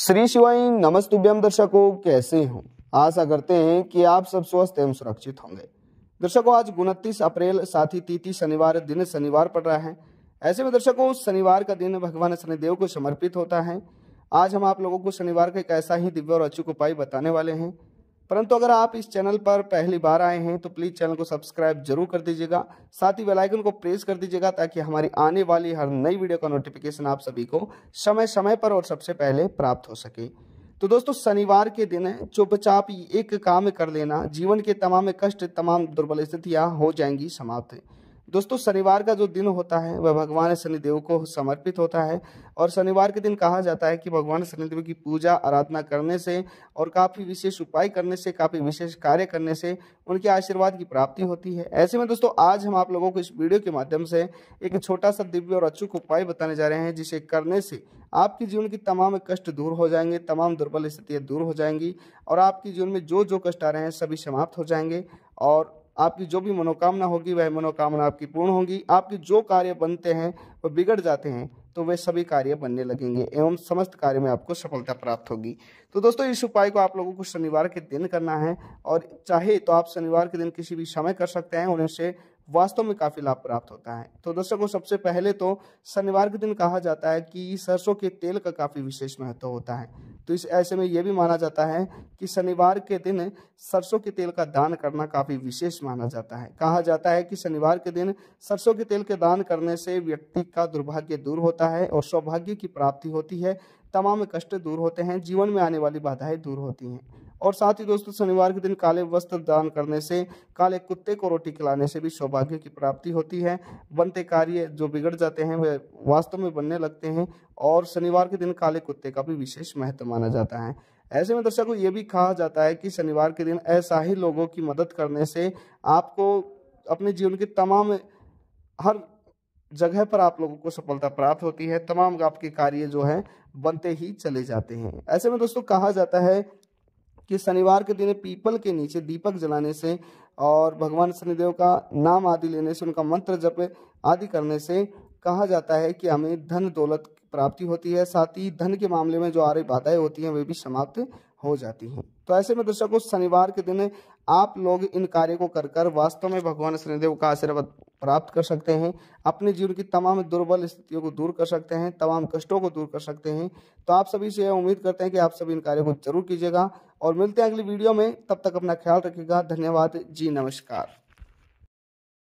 श्री शिवाय नमस्तुभ्यम दर्शकों कैसे हो आशा करते हैं कि आप सब स्वस्थ एवं सुरक्षित होंगे दर्शकों आज उनतीस अप्रैल साथ ही तीति शनिवार दिन शनिवार पड़ रहा है ऐसे में दर्शकों शनिवार का दिन भगवान शनिदेव को समर्पित होता है आज हम आप लोगों को शनिवार का एक ऐसा ही दिव्य और अचूक उपाय बताने वाले हैं परंतु अगर आप इस चैनल पर पहली बार आए हैं तो प्लीज़ चैनल को सब्सक्राइब जरूर कर दीजिएगा साथ ही बेल आइकन को प्रेस कर दीजिएगा ताकि हमारी आने वाली हर नई वीडियो का नोटिफिकेशन आप सभी को समय समय पर और सबसे पहले प्राप्त हो सके तो दोस्तों शनिवार के दिन चुपचाप एक काम कर लेना जीवन के तमाम कष्ट तमाम दुर्बल स्थितियाँ हो जाएंगी समाप्त दोस्तों शनिवार का जो दिन होता है वह भगवान शनिदेव को समर्पित होता है और शनिवार के दिन कहा जाता है कि भगवान शनिदेव की पूजा आराधना करने से और काफ़ी विशेष उपाय करने से काफ़ी विशेष कार्य करने से उनके आशीर्वाद की प्राप्ति होती है ऐसे में दोस्तों आज हम आप लोगों को इस वीडियो के माध्यम से एक छोटा सा दिव्य और अचूक उपाय बताने जा रहे हैं जिसे करने से आपके जीवन की तमाम कष्ट दूर हो जाएंगे तमाम दुर्बल स्थितियाँ दूर हो जाएंगी और आपके जीवन में जो जो कष्ट आ रहे हैं सभी समाप्त हो जाएंगे और आपकी जो भी मनोकामना होगी वह मनोकामना आपकी पूर्ण होगी आपके जो कार्य बनते हैं वो बिगड़ जाते हैं तो वे सभी कार्य बनने लगेंगे एवं समस्त कार्य में आपको सफलता प्राप्त होगी तो दोस्तों इस उपाय को आप लोगों को शनिवार के दिन करना है और चाहे तो आप शनिवार के दिन किसी भी समय कर सकते हैं उन्हें से वास्तव में काफ़ी लाभ प्राप्त होता है तो दर्शकों सबसे पहले तो शनिवार के दिन कहा जाता है कि सरसों के तेल का काफ़ी विशेष महत्व होता है तो इस ऐसे में यह भी माना जाता है कि शनिवार के दिन सरसों के तेल का दान करना काफ़ी विशेष माना जाता है कहा जाता है कि शनिवार के दिन सरसों के तेल के दान करने से व्यक्ति का दुर्भाग्य दूर होता है और सौभाग्य की प्राप्ति होती है तमाम कष्ट दूर होते हैं जीवन में आने वाली बाधाएं दूर होती हैं और साथ ही दोस्तों शनिवार के दिन काले वस्त्र दान करने से काले कुत्ते को रोटी खिलाने से भी सौभाग्य की प्राप्ति होती है बनते कार्य जो बिगड़ जाते हैं वह वास्तव में बनने लगते हैं और शनिवार के दिन काले कुत्ते का भी विशेष महत्व माना जाता है ऐसे में दर्शकों ये भी कहा जाता है कि शनिवार के दिन ऐसा ही लोगों की मदद करने से आपको अपने जीवन के तमाम हर जगह पर आप लोगों को सफलता प्राप्त होती है तमाम आपके कार्य जो है बनते ही चले जाते हैं ऐसे में दोस्तों कहा जाता है कि शनिवार के दिन पीपल के नीचे दीपक जलाने से और भगवान शनिदेव का नाम आदि लेने से उनका मंत्र जप आदि करने से कहा जाता है कि हमें धन दौलत प्राप्ति होती है साथ ही धन के मामले में जो आ रही बाधाएं होती हैं वे भी समाप्त हो जाती हैं तो ऐसे में दर्शकों शनिवार के दिन आप लोग इन कार्य को कर कर वास्तव में भगवान शनिदेव का आशीर्वाद प्राप्त कर सकते हैं अपने जीवन की तमाम दुर्बल स्थितियों को दूर कर सकते हैं तमाम कष्टों को दूर कर सकते हैं तो आप सभी से उम्मीद करते हैं कि आप सभी इन कार्यों को जरूर कीजिएगा और मिलते हैं अगली वीडियो में तब तक अपना ख्याल रखिएगा धन्यवाद जी नमस्कार